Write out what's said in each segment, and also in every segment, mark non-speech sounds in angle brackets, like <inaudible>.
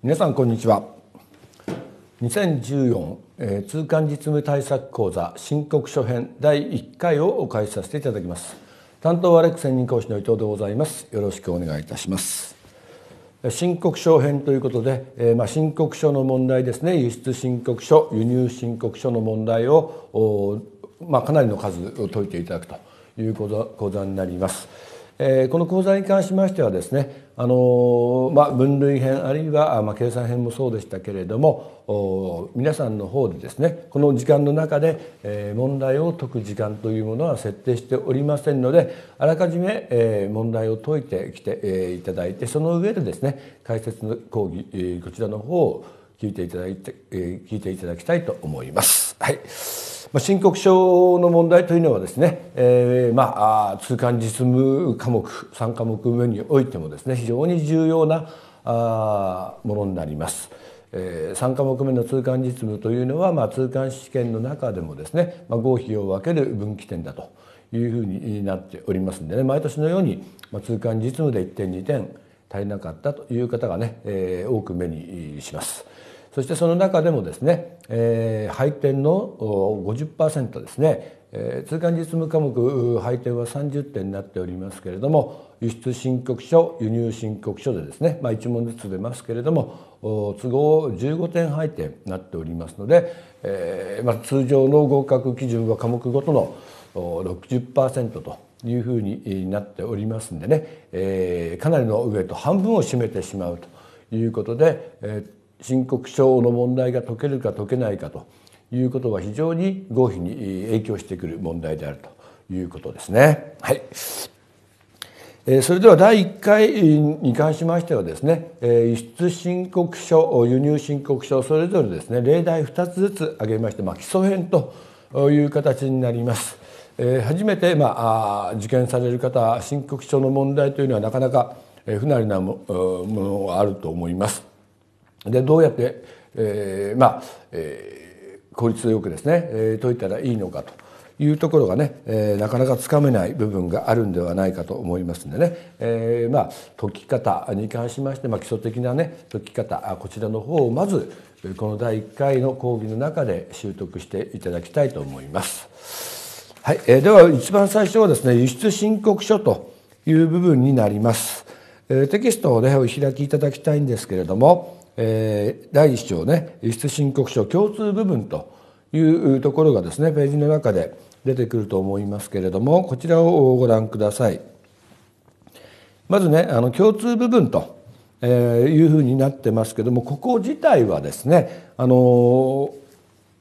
皆さんこんにちは2014、え通関実務対策講座申告書編第1回をお返しさせていただきます担当はレク専任講師の伊藤でございますよろしくお願いいたします申告書編ということで、えー、まあ申告書の問題ですね輸出申告書輸入申告書の問題をまあ、かなりの数を解いていただくという講座になります。えー、この講座に関しましてはですねあのまあ、分類編あるいは、まあ、計算編もそうでしたけれども皆さんの方でですねこの時間の中で、えー、問題を解く時間というものは設定しておりませんのであらかじめ、えー、問題を解いてきて、えー、いただいてその上でですね解説の講義、えー、こちらの方を聞いていただいて、えー、聞いていただきたいと思います。はいまあ、申告書の問題というのはですね、えー、まあ、通関実務科目3科目目においてもですね非常に重要なあものになります。えー、3科目目の通関実務というのは、まあ、通関試験の中でもですね、まあ、合否を分ける分岐点だというふうになっておりますんでね毎年のように、まあ、通関実務で1点2点足りなかったという方がね、えー、多く目にします。そしてその中でもですね、えー、配点の50%ですね、えー、通関実務科目配点は30点になっておりますけれども輸出申告書輸入申告書でですね、まあ、1問ずつ出ますけれども都合15点配点になっておりますので、えーまあ、通常の合格基準は科目ごとの60%というふうになっておりますんでね、えー、かなりの上と半分を占めてしまうということで、えー、申告書の問題が解けるか解けないかということは非常に合否に影響してくる問題であるということですね。はい、それでは第1回に関しましてはですね輸出申告書輸入申告書それぞれですね例題2つずつ挙げまして、まあ、基礎編という形になります。初めて、まあ、受験される方申告書の問題というのはなかなか不慣れなものがあると思います。でどうやって、えー、まあ、えー、効率よくですね、えー、解いたらいいのかと。いうところがね、えー、なかなかつかめない部分があるんではないかと思いますんでね、えー、まあ解き方に関しまして、まあ、基礎的なね解き方こちらの方をまずこの第1回の講義の中で習得していただきたいと思います。はいえー、では一番最初はですね輸出申告書という部分になります。えー、テキストをねお開きいただきたいんですけれども、えー、第1章ね輸出申告書共通部分というところがですねページの中で出てくると思いますけれどもこちらをご覧ください。まずねあの共通部分と、えいうふうになってますけどもここ自体はですねあの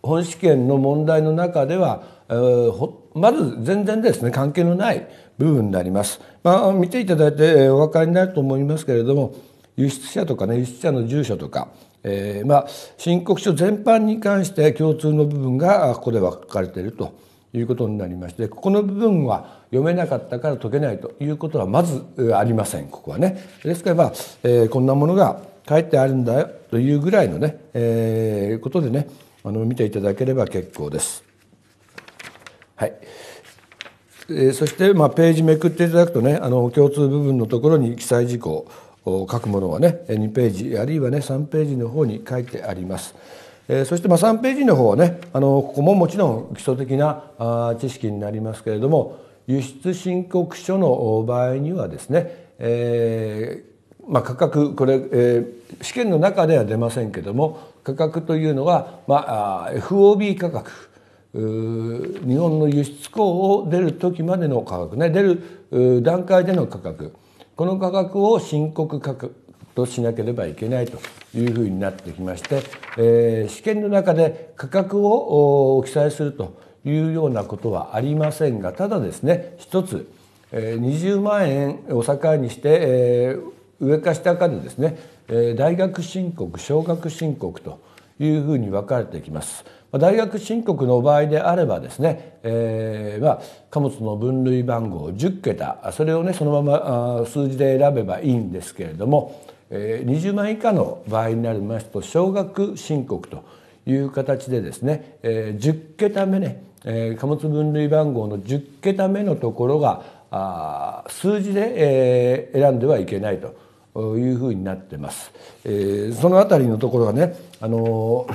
本試験の問題の中では、えー、まず全然ですね関係のない部分になります。まあ、見ていただいてお分かりになると思いますけれども輸出者とかね輸出者の住所とか、えー、まあ申告書全般に関して共通の部分がここでは書かれているということになりましてここの部分は読めなかったから解けないということはまずありませんここはね。ですから、まあえー、こんなものが書いてあるんだよというぐらいのね、えー、ことでねあの見ていただければ結構です。はいえー、そして、まあ、ページめくっていただくとねあの共通部分のところに記載事項書くものはね2ページあるいはね3ページの方に書いてあります。えー、そしてまあ3ページの方はねあのここももちろん基礎的なあ知識になりますけれども輸出申告書の場合にはですね、えー、まあ、価格これ、えー、試験の中では出ませんけども価格というのは、まあ、FOB 価格日本の輸出口を出る時までの価格ね出る段階での価格この価格を申告価格としなければいけないというふうになってきまして、えー、試験の中で価格を記載するというようなことはありませんがただですね一つ、えー、20万円を境にして、えー、上か下かでですね、えー、大学申告奨学申告というふうに分かれてきます。大学申告の場合であればですね、えー、まあ、貨物の分類番号10桁それをねそのまま数字で選べばいいんですけれども、えー、20万以下の場合になりますと少額申告という形でですね、えー、10桁目ね、え貨物分類番号の10桁目のところがあ数字で、え選んではいけないというふうになってます。えそのありのところはねあの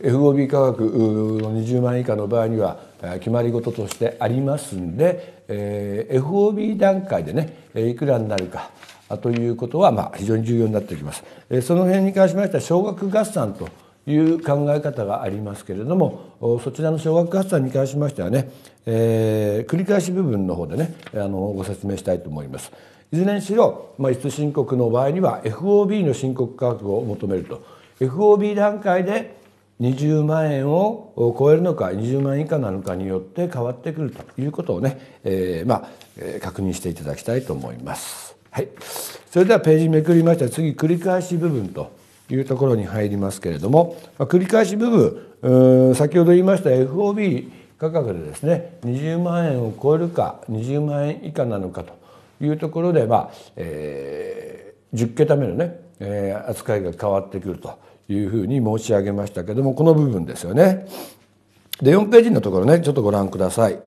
FOB 価格の20万以下の場合には決まり事としてありますんで、えー、FOB 段階でねいくらになるかということはまあ非常に重要になってきます。その辺に関しましては少額合算という考え方がありますけれどもそちらの少額合算に関しましてはね、えー、繰り返し部分の方でねあのご説明したいと思います。いずれにしろ、まあ、輸出申告の場合には FOB の申告価格を求めると FOB 段階で20万円を超えるのか20万円以下なのかによって変わってくるということをね、えー、まあ、確認していただきたいと思います。はい、それではページめくりました次繰り返し部分というところに入りますけれども、まあ、繰り返し部分先ほど言いました FOB 価格でですね20万円を超えるか20万円以下なのかというところで、まあえー、10桁目のね、えー、扱いが変わってくるというふうに申し上げましたけどもこの部分ですよね。で4ページのところねちょっとご覧ください。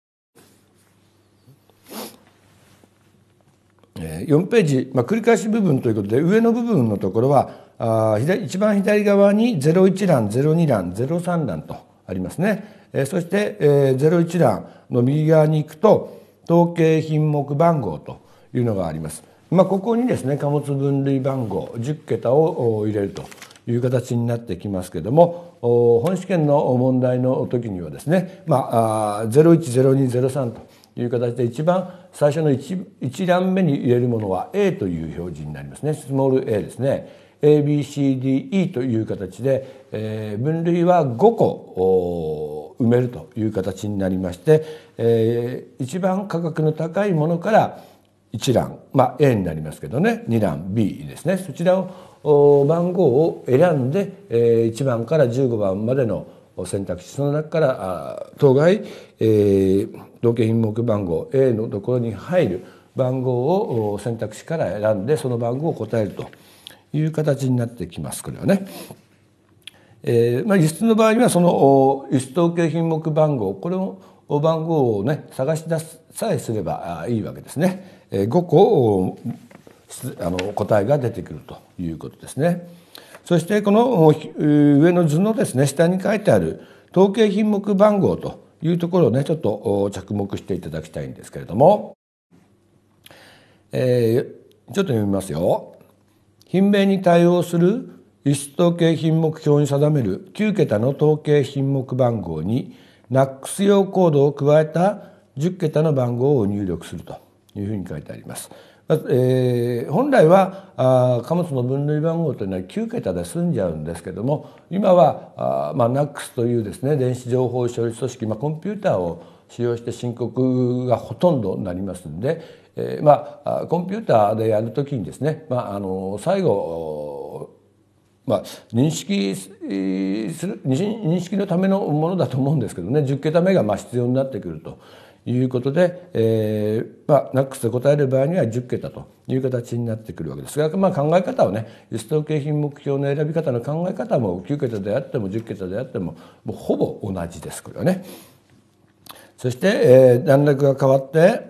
4ページ、まあ、繰り返し部分ということで上の部分のところは左一番左側に01欄02欄03欄とありますね、えー、そして、えー、01欄の右側に行くと統計品目番号というのがあります、まあ、ここにですね貨物分類番号10桁を入れるという形になってきますけども本試験の問題の時にはですね、まあ、010203という形で一番最初の 1, 1段目に入れるものは A という表示になりますねスモール A ですね。ABCDE という形で、えー、分類は5個埋めるという形になりまして、えー、一番価格の高いものから1欄、まあ、A になりますけどね2欄 B ですねそちらを番号を選んで1番から15番までの選択肢その中から当該、同型品目番号 A のところに入る番号を選択肢から選んでその番号を答えるという形になってきますこれはね。えーまあ、輸出の場合にはその輸出統計品目番号これを番号をね探し出さえすればいいわけですね。5個あの答えが出てくるということですね。そしてこの上の図のですね下に書いてある統計品目番号というところをねちょっと着目していただきたいんですけれども、えー、ちょっと読みますよ。品名に対応する輸出統計品目表に定める9桁の統計品目番号に NAX 用コードを加えた10桁の番号を入力するというふうに書いてあります。えー、本来はあ貨物の分類番号というのは9桁で済んじゃうんですけども今はあ、まあ、NAX というですね電子情報処理組織、まあ、コンピューターを使用して申告がほとんどになりますんで、えー、まあ、コンピューターでやるときにですね、まあ、あの最後まあ、認識する認識のためのものだと思うんですけどね10桁目がまあ必要になってくるということで、えーまあ、ナックスで答える場合には10桁という形になってくるわけですが、まあ、考え方はね輸出景品目標の選び方の考え方も9桁であっても10桁であってももうほぼ同じですこれはね。そして、えー、段落が変わって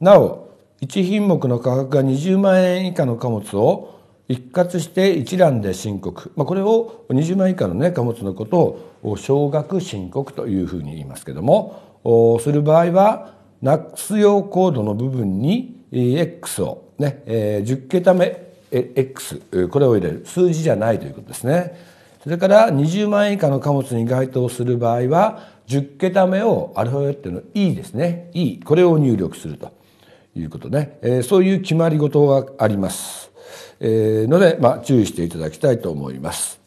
なお1品目の価格が20万円以下の貨物を一括して一覧で申告、まあ、これを20万以下の、ね、貨物のことを少額申告というふうに言いますけどもする場合はなくす用コードの部分に X を、ね、10桁目 X これを入れる数字じゃないということですねそれから20万円以下の貨物に該当する場合は10桁目をアルファベットの E ですね E これを入力するということね、えそういう決まり事があります、えので、まあ、注意していただきたいと思います、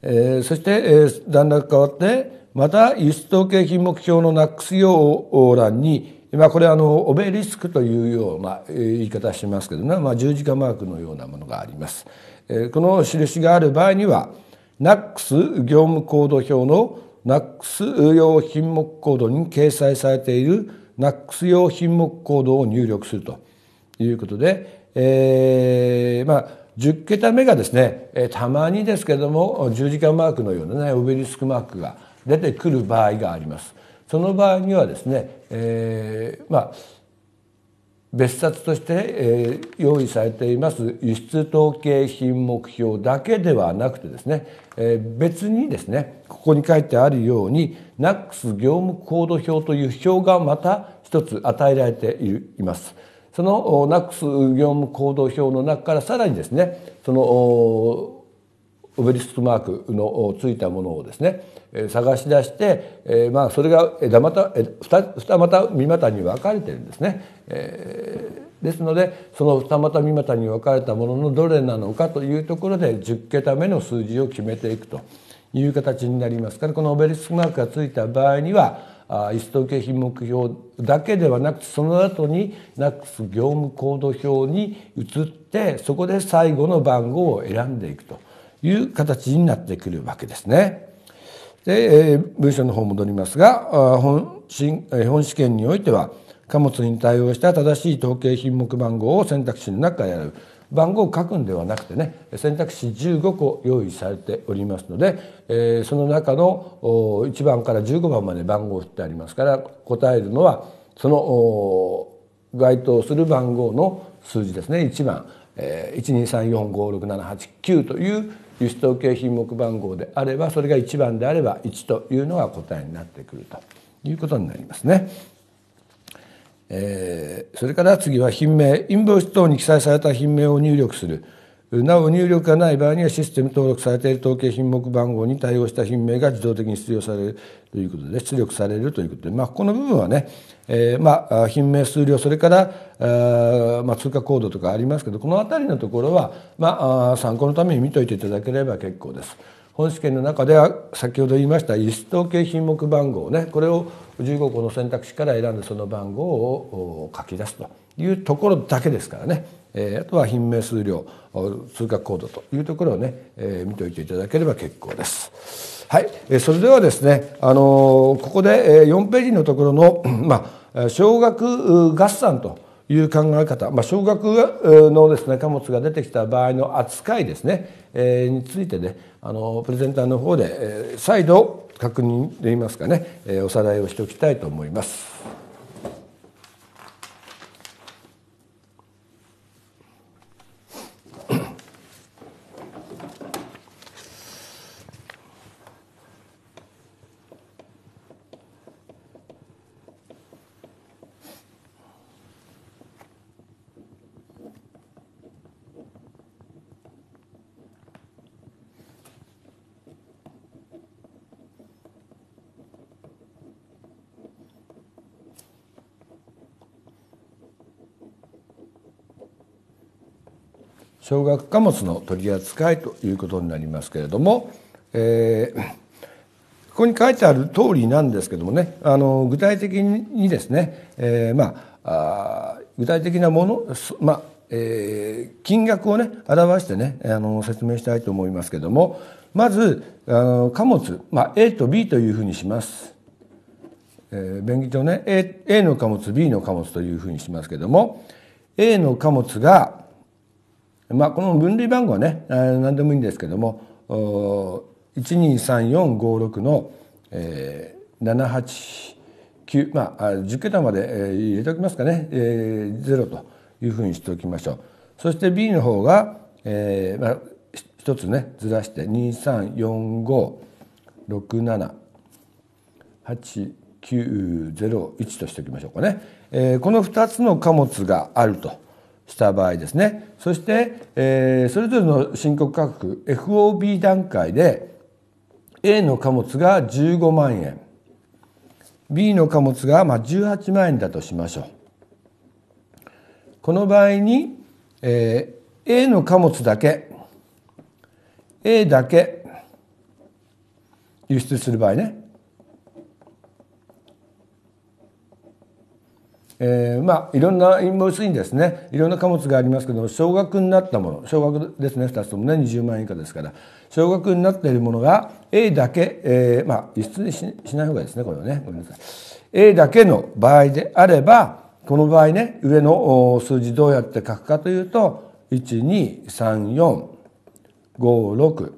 えそして、え段落変わってまた輸出統計品目標のナックス用欄にまあこれあのオベリスクというような言い方しますけどね、まあ、十字架マークのようなものがあります。この印がある場合にはナックス業務コード表のナックス用品目コードに掲載されているナックス用品目コードを入力するということで、えー、まあ10桁目がですねえたまにですけども十字架マークのようなねオベリスクマークが出てくる場合があります。その場合にはですね、えー、まあ別冊として、えー、用意されています輸出統計品目標だけではなくてですね、えー、別にですねここに書いてあるように NACS 業務行動表という表がまた一つ与えられています。その NACS 業務行動表の中からさらにですねそのオベリスクマークのついたものをですね探し出して、えー、まあそれが枝股二股三股に分かれてるんですね。えー、ですのでその二股三股に分かれたもののどれなのかというところで10桁目の数字を決めていくという形になりますからこのオベリスクマークがついた場合にはイストケ品目標だけではなくその後に n a クス業務行動表に移ってそこで最後の番号を選んでいくと。いう形になってくるわけですね。で、えー、文章の方戻りますが本本試験においては貨物に対応した正しい統計品目番号を選択肢の中から選ぶ番号を書くんではなくてね選択肢15個用意されておりますので、えー、その中の1番から15番まで番号を振ってありますから答えるのはその該当する番号の数字ですね1番、えー、123456789という輸出統計品目番号であればそれが1番であれば1というのが答えになってくるということになりますね。えー、それから次は品名インボイス等に記載された品名を入力する。なお入力がない場合にはシステム登録されている統計品目番号に対応した品名が自動的に出力されるということで出力されるということで、まあ、この部分はね、えー、まあ、品名数量それから、あまあ、通貨コードとかありますけどこの辺りのところは、まあ、参考のために見といていただければ結構です。本試験の中では先ほど言いました輸出統計品目番号ねこれを15個の選択肢から選んでその番号を書き出すというところだけですからね。あとは品名数量通貨コードというところをね、見ておいていただければ結構です。はい、それではですね、あのここで、4ページのところの、<clears throat> まあ、少額合算という考え方、まあ、少額のです、ね、貨物が出てきた場合の扱いですね、えー、についてねあのプレゼンターの方で、再度確認で言いますかね、おさらいをしておきたいと思います。小学貨物の取り扱いということになりますけれども、えー、ここに書いてある通りなんですけどもねあの具体的にですね、えー、まあ具体的なもの、まあえー、金額をね表してねあの説明したいと思いますけどもまずあの貨物、まあ、A と B というふうにします。えー、便宜上ね A, A の貨物 B の貨物というふうにしますけども A の貨物がまあ、この分類番号はね何でもいいんですけども12345の、えー、789まあ10桁まで、えー、入れておきますかね、えー、0というふうにしておきましょう。そして B の方が、えーまあ、1つねずらして2345678901としておきましょうかね。えー、この2つの貨物があると。した場合ですねそして、えー、それぞれの申告価格 FOB 段階で A の貨物が15万円 B の貨物がまあ18万円だとしましょう。この場合に、えー、A の貨物だけ A だけ輸出する場合ねえー、まあいろんなインボイスにですねいろんな貨物がありますけど少額になったもの少額ですね2つともね20万円以下ですから少額になっているものが A だけ、えー、まあ輸出にしない方がいいですねこれはねごめんなさい A だけの場合であればこの場合ね上の数字どうやって書くかというと12345 6こ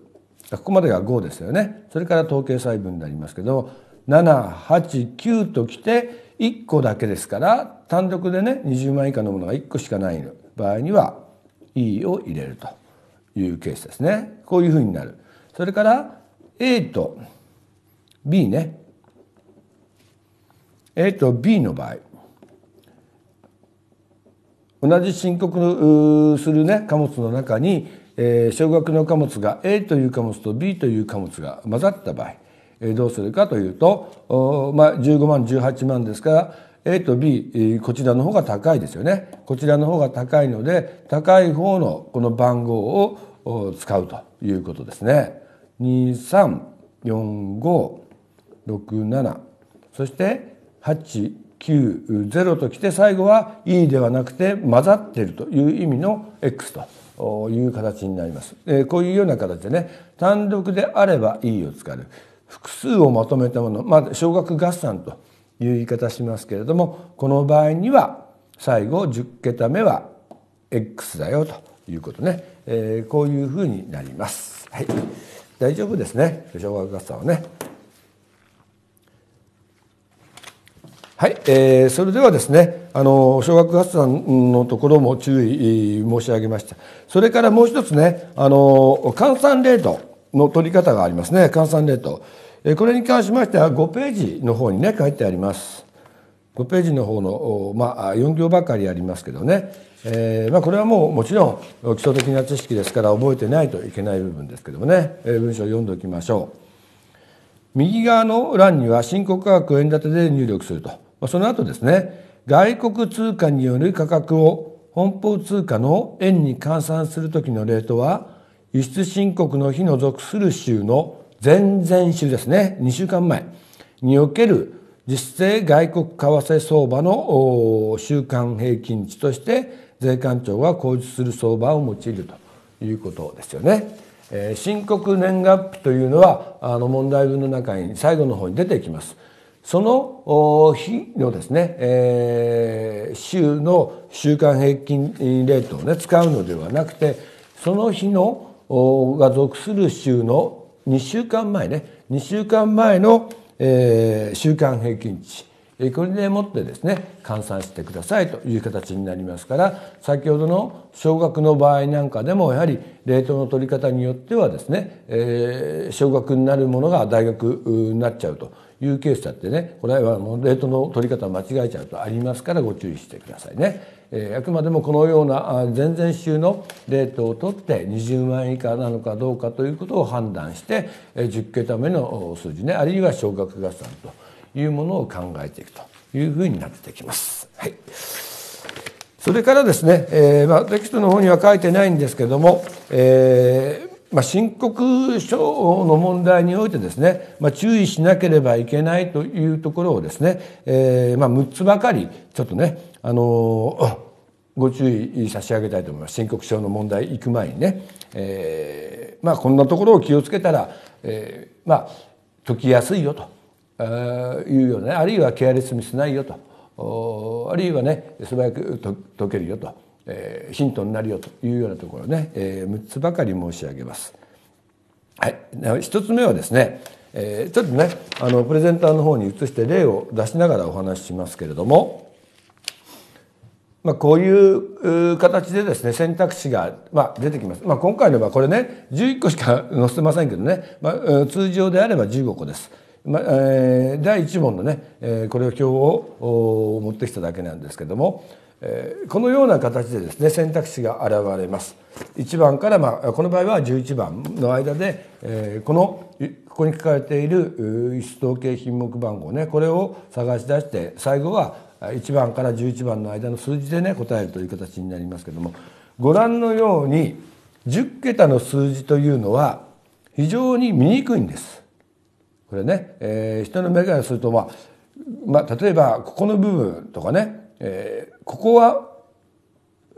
こまでが5ですよねそれから統計細分になりますけど789ときて1個だけですから単独でね20万以下のものが1個しかない場合には E を入れるというケースですねこういうふうになるそれから A と B ね A と B の場合同じ申告するね貨物の中に少額の貨物が A という貨物と B という貨物が混ざった場合どうするかというと、まあ、15万18万ですから A と B こちらの方が高いですよねこちらの方が高いので高い方のこの番号を使うということですね。234567そして890ときて最後は E ではなくて混ざっているという意味の X という形になります。こういうような形でね単独であれば E を使う。複数をまとめたものまあ少額合算という言い方しますけれどもこの場合には最後10桁目は X だよということね、えー、こういうふうになります。はい、大丈夫ですね少額合算はね。はい、えー、それではですね、あの小学合算のところも注意申し上げました。それからもう一つね、あの換算レートの取り方がありますね換算レートこれに関しましては5ページの方にね書いてあります5ページの方の、まあ、4行ばかりありますけどね、えーまあ、これはもうもちろん基礎的な知識ですから覚えてないといけない部分ですけどもね、え文章を読んでおきましょう右側の欄には新興価格を円建てで入力すると、まその後ですね外国通貨による価格を本邦通貨の円に換算するときのレートは輸出申告の日の属する州の前々週ですね2週間前における実勢外国為替相場の週間平均値として税関庁が公示する相場を用いるということですよね。申告年月日というのはあの問題文の中に最後の方に出てきます。その日のですね、えー、週の週間平均レートをね使うのではなくてその日のが属する州の2週間前ね2週間前の、えー、週間平均値これでもってですね換算してくださいという形になりますから先ほどの少額の場合なんかでもやはり冷凍の取り方によってはですね、えー、少額になるものが大学になっちゃうというケースだってねこれは冷凍の取り方間違えちゃうとありますからご注意してくださいね。あくまでもこのような前々週のレートを取って20万円以下なのかどうかということを判断して10桁目の数字ねあるいは少額合算というものを考えていくというふうになってきます。はいそれからですね、えーまあ、テキストの方には書いてないんですけども、えーまあ、申告書の問題においてですね、まあ、注意しなければいけないというところをですね、えー、まあ、6つばかりちょっとね、あのご注意差し上げたいと思います。申告書の問題行く前にね、えー、まあ、こんなところを気をつけたら、えー、まあ解きやすいよというようなね、あるいはケアレスミスないよと、あるいはね素早く解けるよと。えー、ヒントになるよというようなところね、えー、6つばかり申し上げます。はい、1つ目はですね、えー、ちょっとねあのプレゼンターの方に移して例を出しながらお話ししますけれども、まあ、こういう形でですね選択肢が、まあ、出てきます、まあ、今回の場合これね11個しか載せてませんけどね、まあ、通常であれば15個です。まあえー、第1問のね、えー、これを今日を持ってきただけなんですけども、このような形でですね選択肢が現れます。1番から、まあ、この場合は11番の間で、えー、このここに書かれている一出統計品目番号ねこれを探し出して最後は1番から11番の間の数字でね答えるという形になりますけどもご覧のように10桁の数字というのは非常に見にくいんです。これね、えー、人の目からすると、まあ、まあ、例えばここの部分とかね、えーここは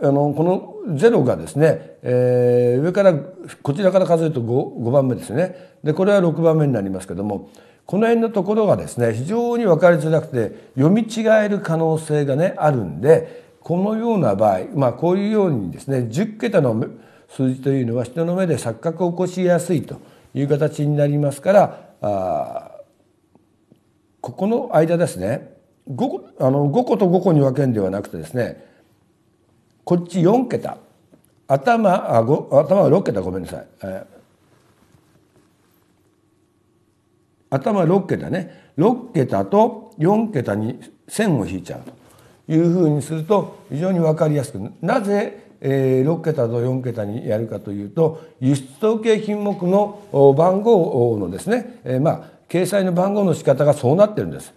あのこのゼロがですね、えー、上からこちらから数えると 5, 5番目ですねでこれは6番目になりますけどもこの辺のところがですね非常に分かりづらくて読み違える可能性がねあるんでこのような場合、まあ、こういうようにですね10桁の数字というのは人の目で錯覚を起こしやすいという形になりますからあここの間ですね5個あの5個と5個に分けるんではなくてですねこっち4桁頭あ頭は6桁ごめんなさい、えー、頭6桁ね6桁と4桁に線を引いちゃうというふうにすると非常に分かりやすくなぜえー、6桁と4桁にやるかというと輸出統計品目の番号のですね、えー、まあ掲載の番号の仕方がそうなってるんです。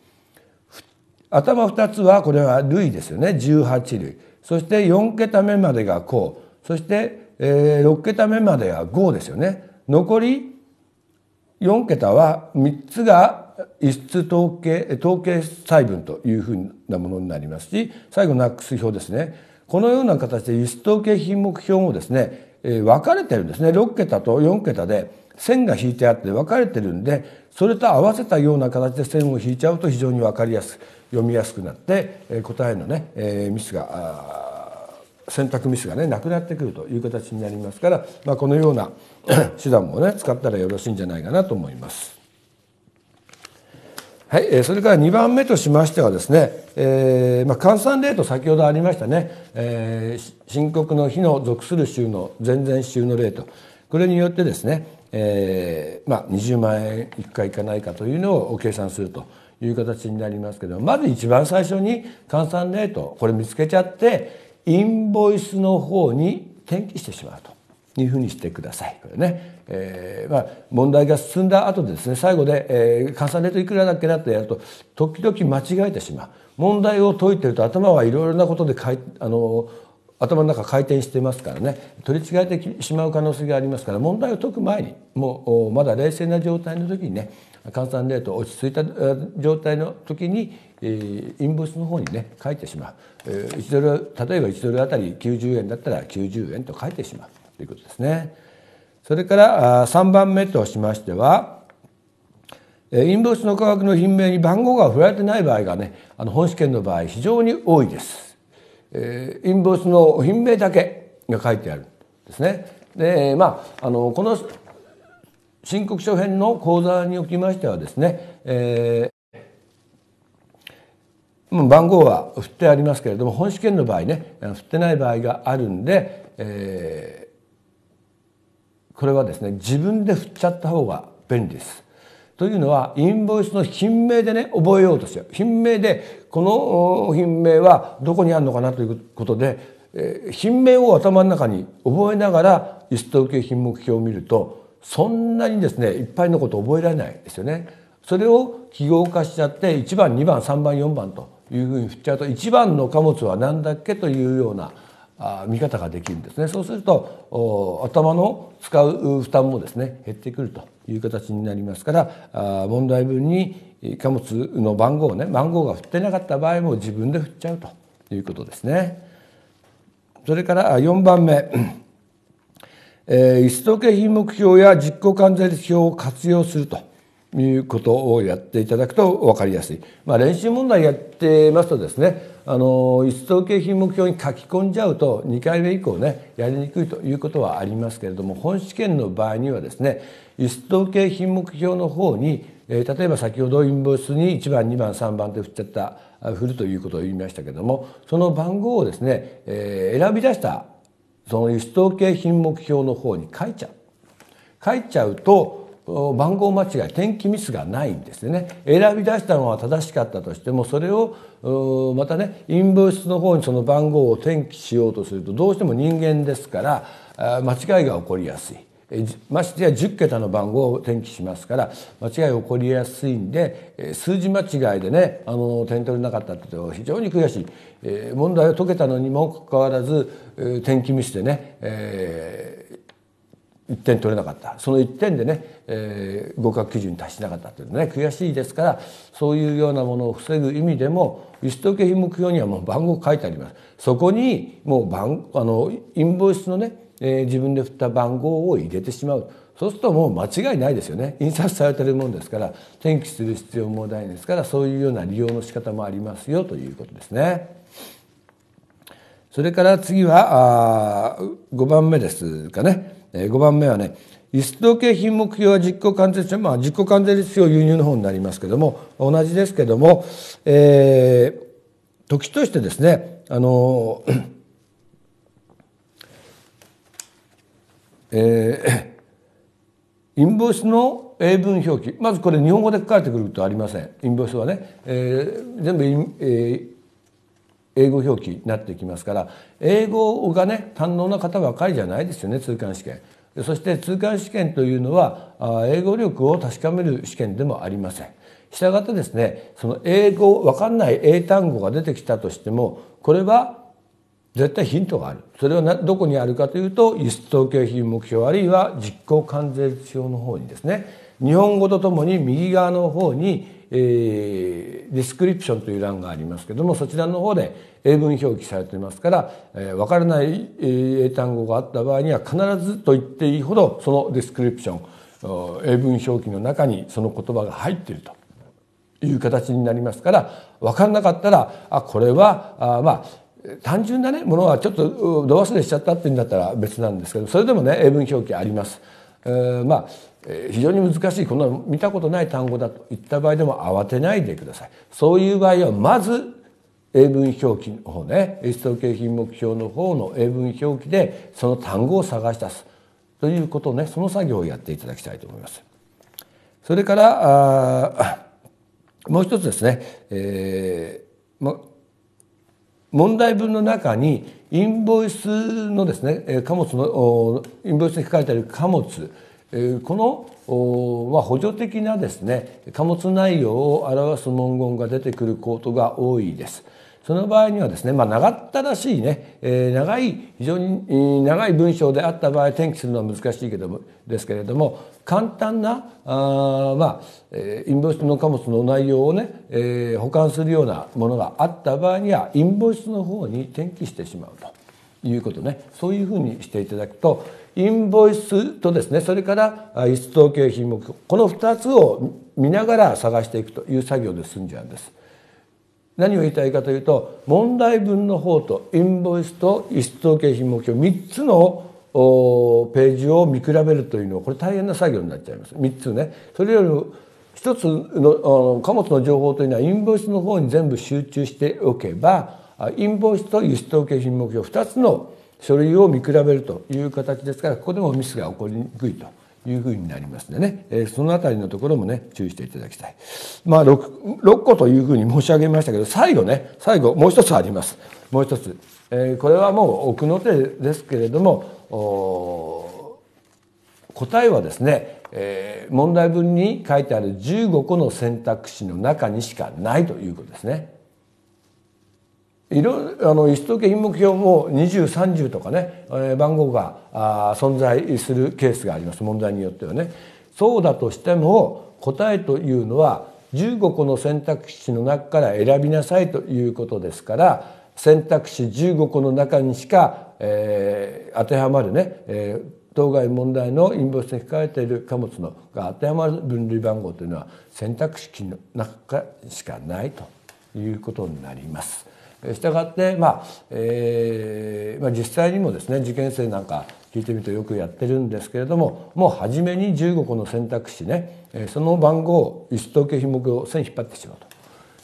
頭2つはこれは類ですよね18類そして4桁目までが項そして、え6桁目までが5ですよね残り4桁は3つが一質統計統計細分というふうなものになりますし最後ナックス表ですねこのような形で輸出統計品目標をですね分かれてるんですね6桁と4桁で線が引いてあって分かれてるんでそれと合わせたような形で線を引いちゃうと非常に分かりやすく読みやすくなって答えのねミスが選択ミスがねなくなってくるという形になりますから、まあ、このような <coughs> 手段もね使ったらよろしいんじゃないかなと思います。はい、それから2番目としましてはですね、えーまあ、換算レート先ほどありましたね、えー、申告の日の属する週の前々週のレートこれによってですね、えーまあ、20万円いくかいかないかというのを計算するという形になりますけどまず一番最初に換算レートこれ見つけちゃってインボイスの方に転記してしまうと。いうふうにしてください。これね、えー、まあ問題が進んだ後でですね、最後で、えー、換算レートいくらだっけなってやると、時々間違えてしまう。問題を解いてると頭はいろいろなことでかい、あの、頭の中回転してますからね取り違えてしまう可能性がありますから問題を解く前にもうまだ冷静な状態の時にね換算レート落ち着いた状態の時に、えー、インボイスの方にね書いてしまう、えー、1ドル例えば1ドルあたり90円だったら90円と書いてしまう。ということですね。それから3番目としましてはインボイスの価格の品名に番号が振られてない場合がねあの本試験の場合非常に多いです。インボイスの品名だけが書いてあるんですね。でまああのこの申告書編の講座におきましてはですね、えー、番号は振ってありますけれども本試験の場合ね振ってない場合があるんで、えーこれはですね自分で振っちゃった方が便利です。というのはインボイスの品名でね覚えようとして品名でこの品名はどこにあるのかなということで、えー、品名を頭の中に覚えながら輸出統け品目表を見るとそんなにですねいっぱいのこと覚えられないですよね。それを記号化しちゃって1番2番3番4番というふうに振っちゃうと1番の貨物は何だっけというような見方ができるんですねそうすると頭の使う負担もですね減ってくるという形になりますから問題文に貨物の番号をね番号が振ってなかった場合も自分で振っちゃうということですね。それから4番目、えー、輸出統計品目標や実行関税率表を活用すると。いうことをやっていただくと分かりやすい。まあ、練習問題やってますとですねあの輸出統計品目標に書き込んじゃうと2回目以降ねやりにくいということはありますけれども本試験の場合にはですね輸出統計品目標の方に、え例えば先ほどインボイスに1番2番3番って振っちゃった振るということを言いましたけどもその番号をですね、え選び出したその輸出統計品目標の方に書いちゃう書いちゃうと番号間違い天気ミスがないんですね選び出したのは正しかったとしてもそれをまたねインボイスの方にその番号を転記しようとするとどうしても人間ですから間違いが起こりやすい。ましてや10桁の番号を転記しますから間違い起こりやすいんで数字間違いでねあの点取れなかったって非常に悔しい問題を解けたのにもかかわらず転記ミスでね、えー1点取れなかったその1点でね、えー、合格基準に達しなかったていうね悔しいですからそういうようなものを防ぐ意味でも一時品目標にはもう番号書いてありますそこにもう番あのインボイスのね、えー、自分で振った番号を入れてしまうそうするともう間違いないですよね印刷されてるもんですから転記する必要もないですからそういうような利用の仕方もありますよということですね。それから次はあ5番目ですかね。5番目はね輸出時計品目標は実行関税率、まあ、実行関税率表輸入の方になりますけども同じですけども、えー、時としてですねあの、<coughs> えー、<coughs> インボイスの英文表記まずこれ日本語で書かれてくることはありませんインボイスはね、えー、全部イン、えー英語表記になってきますから英語がね堪能な方ばかりじゃないですよね通関試験そして通関試験というのは英語力を確かめる試験でもありませんしたがってですねその英語分かんない英単語が出てきたとしてもこれは絶対ヒントがあるそれはどこにあるかというと輸出統計費目標あるいは実行関税表の方にですね日本語とともに右側の方にえー、ディスクリプションという欄がありますけどもそちらの方で英文表記されてますから、えー、分からない英単語があった場合には必ずと言っていいほどそのディスクリプション英文表記の中にその言葉が入っているという形になりますから分からなかったらあこれはあまあ単純なねものはちょっとど忘れしちゃったっていうんだったら別なんですけどそれでもね英文表記あります。えー、まあ非常に難しいこんな見たことない単語だといった場合でも慌てないでくださいそういう場合はまず英文表記の方ねエスト景品目標の方の英文表記でその単語を探し出すということねその作業をやっていただきたいと思います。それから <coughs> もう一つですね、えーま、問題文の中にインボイスのですね貨物のインボイスに書かれている貨物このまあ、補助的なですね貨物内容を表す文言が出てくることが多いです。その場合にはですね、まあ、長ったらしいね、えー、長い非常に長い文章であった場合転記するのは難しいけどもですけれども簡単なあ、まあえー、インボイスの貨物の内容をね、えー、保管するようなものがあった場合にはインボイスの方に転記してしまうということねそういうふうにしていただくとインボイスとですねそれから輸出統計品目この2つを見ながら探していくという作業で済んじゃうんです。何を言いたいかというと問題文の方とインボイスと輸出統計品目標3つのページを見比べるというのはこれ大変な作業になっちゃいます3つね。それよりも一つの貨物の情報というのはインボイスの方に全部集中しておけばインボイスと輸出統計品目標2つの書類を見比べるという形ですからここでもミスが起こりにくいと。いうふうになりますんでね、えその辺りのところもね注意していただきたい。まあ 6, 6個というふうに申し上げましたけど最後ね最後もう一つあります。もう一つ、えー、これはもう奥の手ですけれども答えはですね、えー、問題文に書いてある15個の選択肢の中にしかないということですね。いろあの金目標も2030とかね、えー、番号があ存在するケースがあります問題によってはね。そうだとしても答えというのは15個の選択肢の中から選びなさいということですから選択肢15個の中にしか、えー、当てはまるね、えー当該問題のインボイスに控えている貨物のが当てはまる分類番号というのは選択肢の中しかないということになります。したがって、まあえーまあ、実際にもですね受験生なんか聞いてみるとよくやってるんですけれどももう初めに15個の選択肢ねその番号一等級品目を線引っ張ってしまう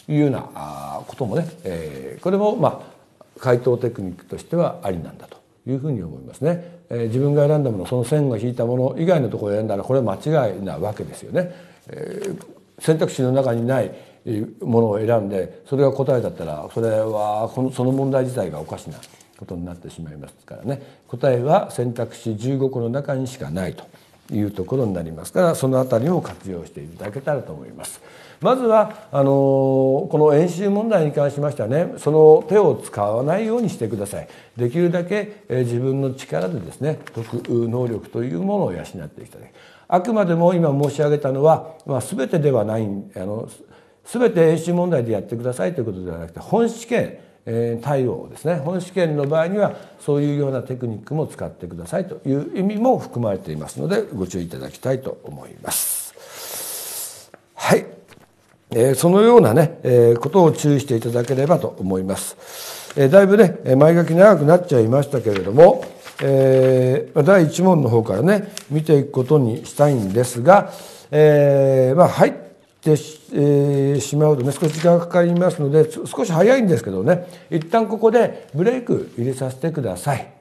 というようなこともね、えー、これもまあ回答テクニックとしてはありなんだというふうに思いますね。えー、自分が選んだものその線が引いたもの以外のところを選んだらこれは間違いなわけですよね。えー、選択肢の中にないものを選んでそれが答えだったらそれはこのその問題自体がおかしなことになってしまいますからね答えは選択肢15個の中にしかないというところになりますからその辺りも活用していただけたらと思います。まずはあのこの演習問題に関しましてはねその手を使わないようにしてくださいできるだけ、え自分の力でですね得く能力というものを養っていきただきあくまでも今申し上げたのは、まあ、全てではないあの全て演習問題でやってくださいということではなくて本試験対応ですね本試験の場合にはそういうようなテクニックも使ってくださいという意味も含まれていますのでご注意いただきたいと思います。はい、えー、そのようなね、えー、ことを注意していただければと思います。えー、だいぶね前書き長くなっちゃいましたけれども、えー、第1問の方からね見ていくことにしたいんですが、えーまあ、入ってし,、えー、しまうとね少し時間がかかりますので少し早いんですけどね一旦ここでブレイク入れさせてください。